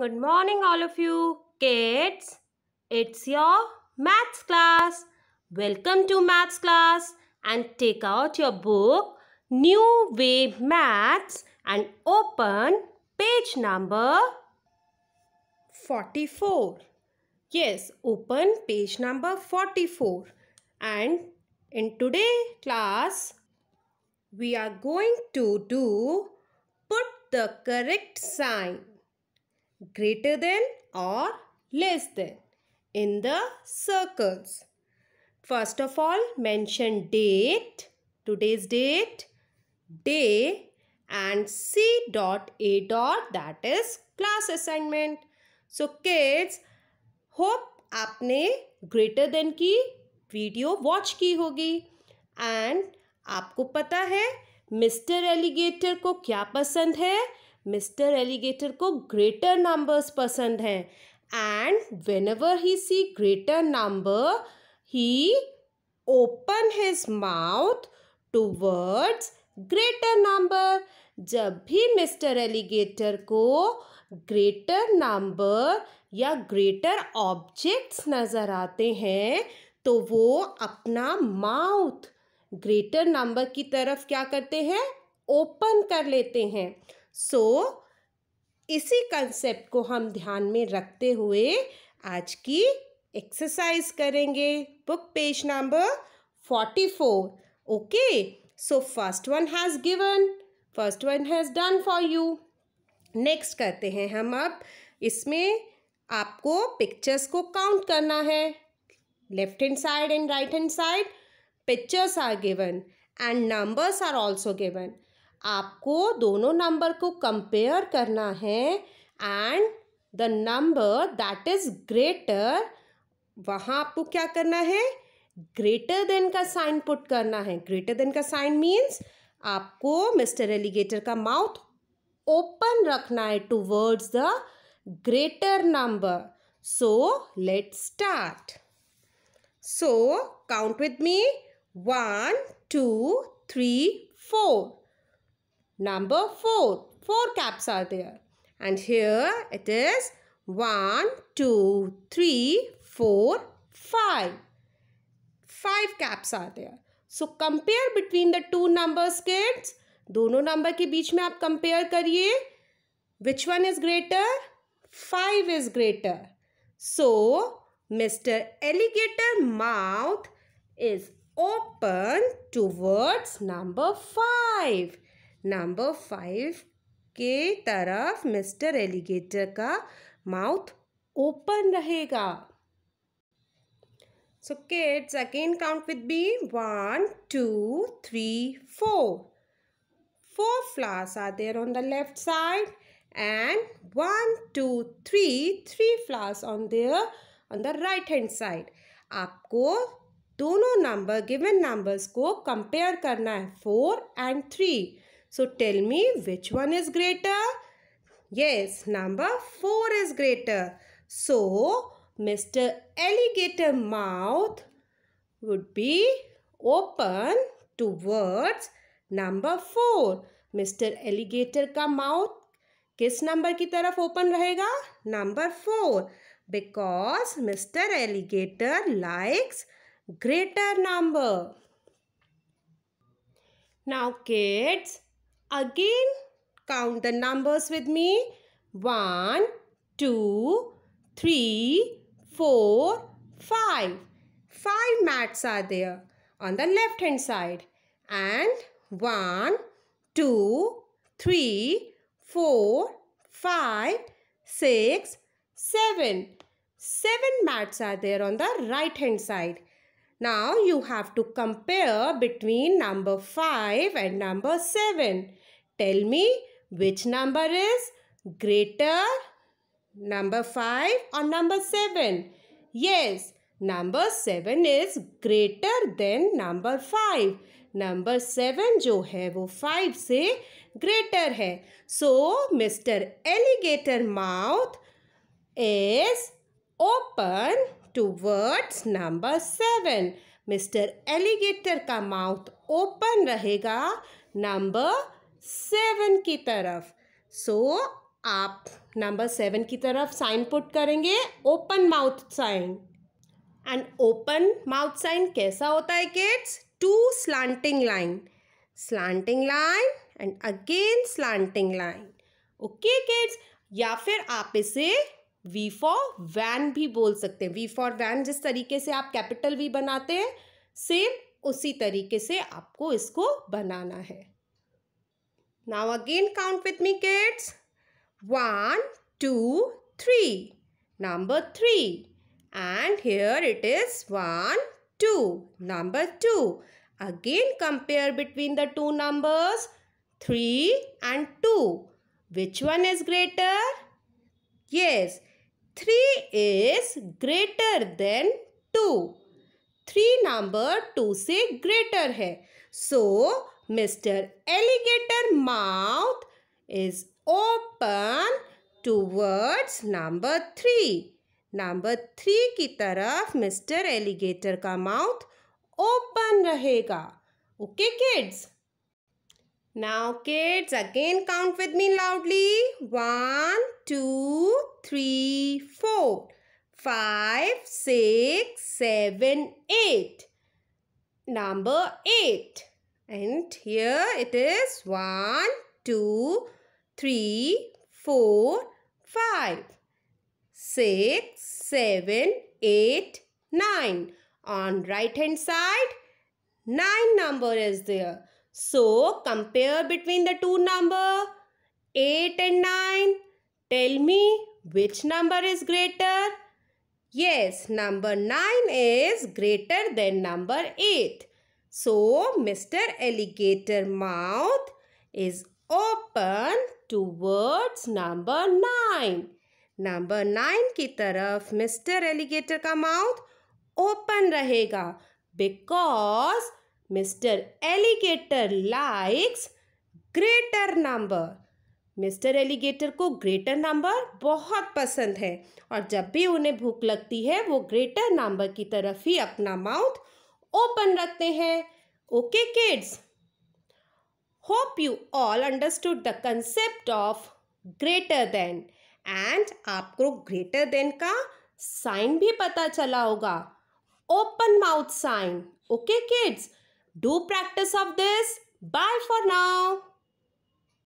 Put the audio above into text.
Good morning all of you kids. It's your maths class. Welcome to maths class and take out your book New Way Maths and open page number 44. Yes, open page number 44 and in today class we are going to do put the correct sign greater than or less than in the circles. First of all, mention date, today's date, day and C dot A dot that is class assignment. So kids, hope aapne greater than ki video watch ki hogi and aapko pata hai mr alligator ko kya pasand hai mister alligator को greater numbers पसंद हैं and whenever he see greater number he open his mouth towards greater number जब भी mister alligator को greater number या greater objects नज़र आते हैं तो वो अपना माउथ ग्रेटर नंबर की तरफ क्या करते हैं ओपन कर लेते हैं सो so, इसी कंसेप्ट को हम ध्यान में रखते हुए आज की एक्सरसाइज करेंगे book page number forty four okay so first one has given first one has done for you next करते हैं हम अब इसमें आपको पिक्चर्स को काउंट करना है left hand side and right hand side pictures are given and numbers are also given आपको दोनों नंबर को कंपेयर करना है and the number that is greater वहाँ आपको क्या करना है ग्रेटर देन का साइन पुट करना है ग्रेटर देन का साइन मीन्स आपको मिस्टर एलिगेटर का माउथ ओपन रखना है towards the greater number so let start so count with me one two three four Number 4. four caps are there. And here it is 1, 2, 3, 4, 5. 5 caps are there. So compare between the two numbers kids. dono number ke beech mein aap compare kariye which one is greater five is greater so mr alligator mouth is open towards number 5 number five के तरफ mister alligator का mouth open रहेगा so kids again count with be one two three four four flowers are there on the left side and one two three three flowers on there on the right hand side आपको दोनों number given numbers को compare करना है four and three So tell me which one is greater? Yes, number 4 is greater. So Mr. Alligator mouth would be open towards number 4. Mr. Alligator ka mouth kis number ki taraf open rahega? Number 4. Because Mr. Alligator likes greater number. Now kids, Again, count the numbers with me. One, two, three, four, five. Five mats are there on the left hand side. And one, two, three, four, five, six, seven. Seven mats are there on the right hand side. Now you have to compare between number 5 and number 7. Tell me which number is greater number 5 or number 7? Yes, number 7 is greater than number 5. Number seven जो है वो five से greater है so mister alligator mouth is open towards number seven mister alligator का mouth open रहेगा number seven की तरफ so so, आप नंबर सेवन की तरफ साइन पुट करेंगे open mouth sign and open mouth sign कैसा होता है kids two slanting line slanting line and again slanting line okay kids या फिर आप इसे वी फॉर वैन भी बोल सकते हैं वी फॉर वैन जिस तरीके से आप कैपिटल वी बनाते हैं सेम उसी तरीके से आपको इसको बनाना है Now again count with me kids. One, two, three. Number 3. And here it is 1, 2. Number 2. Again compare between the two numbers 3 and 2. Which one is greater? Yes, 3 is greater than 2. 3 number 2 से greater है. So, Mr. Alligator mouth is open towards number three. Number three की तरफ mister alligator का mouth open रहेगा okay kids now kids again count with me loudly one two three four five six seven eight number eight And here it is 1, 2, 3, 4, 5, 6, 7, 8, 9. On right hand side, 9 number is there. So compare between the two number 8 and 9. Tell me which number is greater? Yes, number 9 is greater than number 8. So Mr. Alligator mouth is open towards number nine number nine की तरफ mister alligator का mouth open रहेगा because mister alligator likes greater number mister alligator को greater number बहुत पसंद है और जब भी उन्हें भूख लगती है वो ग्रेटर नंबर की तरफ ही अपना माउथ ओपन रखते हैं okay kids hope you all understood the concept of greater than and आपको ग्रेटर देन का साइन भी पता चला होगा open mouth sign okay kids do practice of this bye for now